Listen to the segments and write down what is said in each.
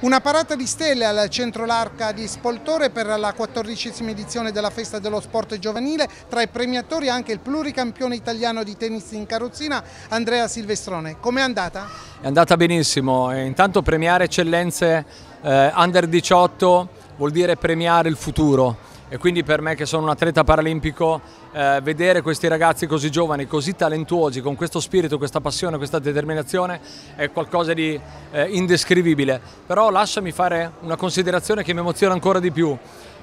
Una parata di stelle al centro l'arca di Spoltore per la quattordicesima edizione della festa dello sport giovanile, tra i premiatori anche il pluricampione italiano di tennis in carrozzina Andrea Silvestrone. Com'è andata? È andata benissimo, eh, intanto premiare eccellenze eh, under 18 vuol dire premiare il futuro e quindi per me che sono un atleta paralimpico eh, vedere questi ragazzi così giovani, così talentuosi, con questo spirito, questa passione, questa determinazione è qualcosa di eh, indescrivibile. Però lasciami fare una considerazione che mi emoziona ancora di più.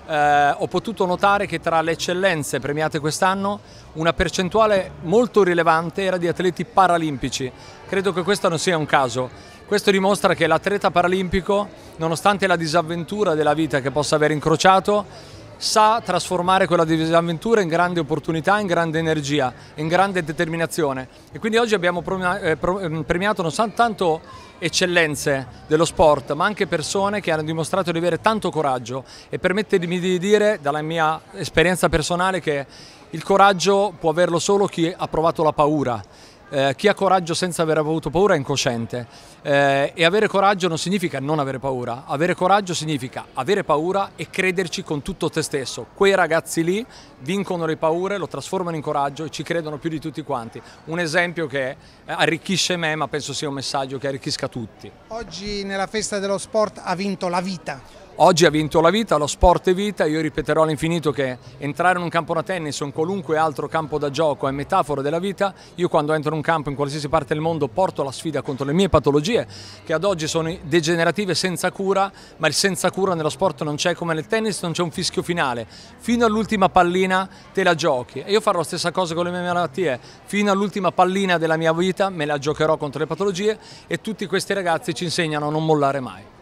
Eh, ho potuto notare che tra le eccellenze premiate quest'anno una percentuale molto rilevante era di atleti paralimpici. Credo che questo non sia un caso. Questo dimostra che l'atleta paralimpico, nonostante la disavventura della vita che possa aver incrociato, sa trasformare quella disavventura in grande opportunità, in grande energia, in grande determinazione. E quindi oggi abbiamo eh, ehm, premiato non soltanto eccellenze dello sport, ma anche persone che hanno dimostrato di avere tanto coraggio e permettetemi di dire, dalla mia esperienza personale, che il coraggio può averlo solo chi ha provato la paura eh, chi ha coraggio senza aver avuto paura è incosciente eh, e avere coraggio non significa non avere paura, avere coraggio significa avere paura e crederci con tutto te stesso. Quei ragazzi lì vincono le paure, lo trasformano in coraggio e ci credono più di tutti quanti. Un esempio che arricchisce me ma penso sia un messaggio che arricchisca tutti. Oggi nella festa dello sport ha vinto la vita. Oggi ha vinto la vita, lo sport è vita, io ripeterò all'infinito che entrare in un campo da tennis o in qualunque altro campo da gioco è metafora della vita, io quando entro in un campo in qualsiasi parte del mondo porto la sfida contro le mie patologie che ad oggi sono degenerative senza cura, ma il senza cura nello sport non c'è come nel tennis, non c'è un fischio finale, fino all'ultima pallina te la giochi e io farò la stessa cosa con le mie malattie, fino all'ultima pallina della mia vita me la giocherò contro le patologie e tutti questi ragazzi ci insegnano a non mollare mai.